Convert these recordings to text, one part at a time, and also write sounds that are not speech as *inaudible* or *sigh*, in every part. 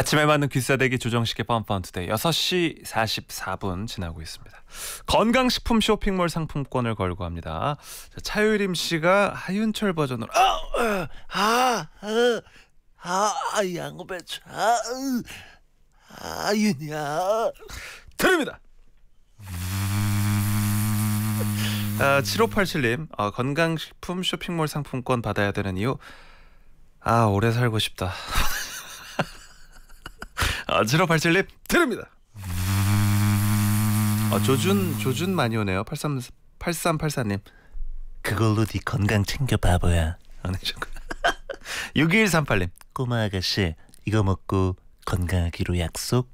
아침에 맞는 귀사대기 조정식의 뻔펀투데이 6시 44분 지나고 있습니다. 건강식품 쇼핑몰 상품권을 걸고 합니다. 자, 차유림 씨가 하윤철 버전으로 어, 어, 아, 어, 아, 아, 아, 아 양배추 아, 아윤이야 드립니다. 아, 7587님 아, 건강식품 쇼핑몰 상품권 받아야 되는 이유 아 오래 살고 싶다. *laughs* 아지러 발질립 드립니다. 아, 조준 조준 많이 오네요. 83 8384님. 그걸로 네 건강 챙겨 바보야. 아니셨군. 6138님. *laughs* 꼬마 아가씨 이거 먹고 건강하기로 약속.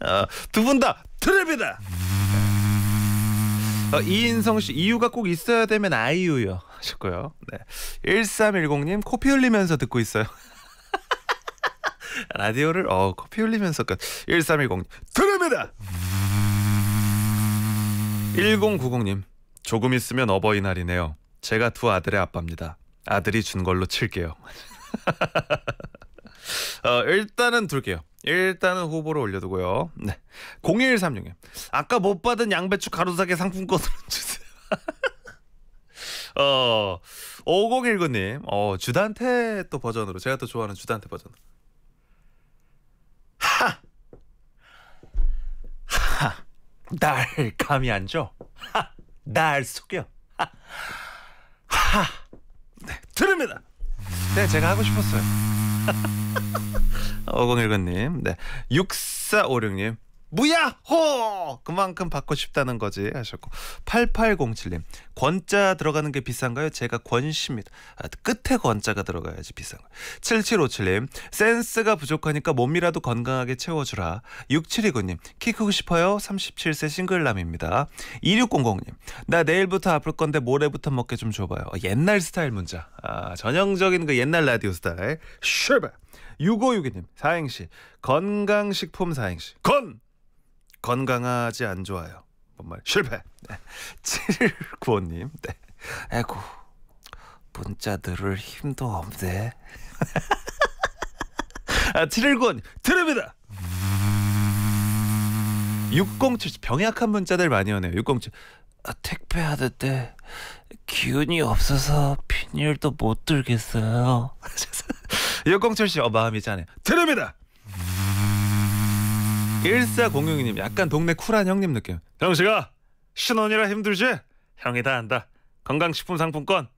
아, *laughs* 어, 두분 다 드립니다. 어, 이인성 씨 이유가 꼭 있어야 되면 아이유요 하셨고요. 네. 1310님 코피 흘리면서 듣고 있어요. *laughs* 라디오를 어 커피 흘리면서 끝. 1310 들립니다. 1090님 조금 있으면 어버이날이네요. 제가 두 아들의 아빠입니다. 아들이 준 걸로 칠게요. *laughs* 어, 일단은 둘게요. 일단은 후보를 올려두고요. 네. 0136님. 아까 못 받은 양배추 가루사계상품권 *laughs* 주세요. 어, 5019님. 어, 주단태 또 버전으로. 제가 또 좋아하는 주단태 버전. 으로 날 감이 안 줘? 하, 날 속여. 하, 하. 네, 들립니다. 네, 제가 하고 싶었어요. 5010님, *laughs* 네, 6456님. 무야호! 그만큼 받고 싶다는 거지 하셨고 8807님 권자 들어가는 게 비싼가요? 제가 권씨입니다. 아, 끝에 권자가 들어가야지 비싼 거. 7757님 센스가 부족하니까 몸이라도 건강하게 채워주라. 6729님 키 크고 싶어요? 37세 싱글남입니다. 2600님 나 내일부터 아플 건데 모레부터 먹게 좀 줘봐요. 어, 옛날 스타일 문자. 아, 전형적인 그 옛날 라디오 스타일. 슈바 6562님 사행시 건강식품 사행시 건 건강하지 안 좋아요. 뭔 말? 실패. 네. 7 *laughs* 1님 네. 에고 문자 들을 힘도 없네. *laughs* 아, 719님 들립니다. 607 병약한 문자들 많이 오네요. 607 아, 택배 하던데 기운이 없어서 비닐도 못 들겠어요. 607씨 *laughs* 어, 마음이 짠해. 들립니다. 1406님 약간 동네 쿨한 형님 느낌. 형씨가 신혼이라 힘들지? 형이 다한다 건강식품 상품권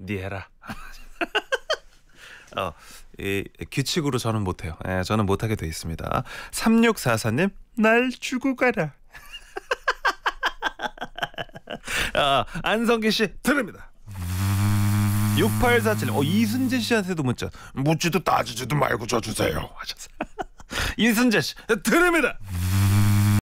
니 해라. *laughs* 어, 이 규칙으로 저는 못해요. 예, 저는 못하게 돼 있습니다. 3644님 날 주고 가라. 어, 안성기 씨들립니다6 8 4 7 어, 이순재 씨한테도 문자 묻지도 따지지도 말고 줘 주세요 하셨어요. 이순재 씨 드립니다.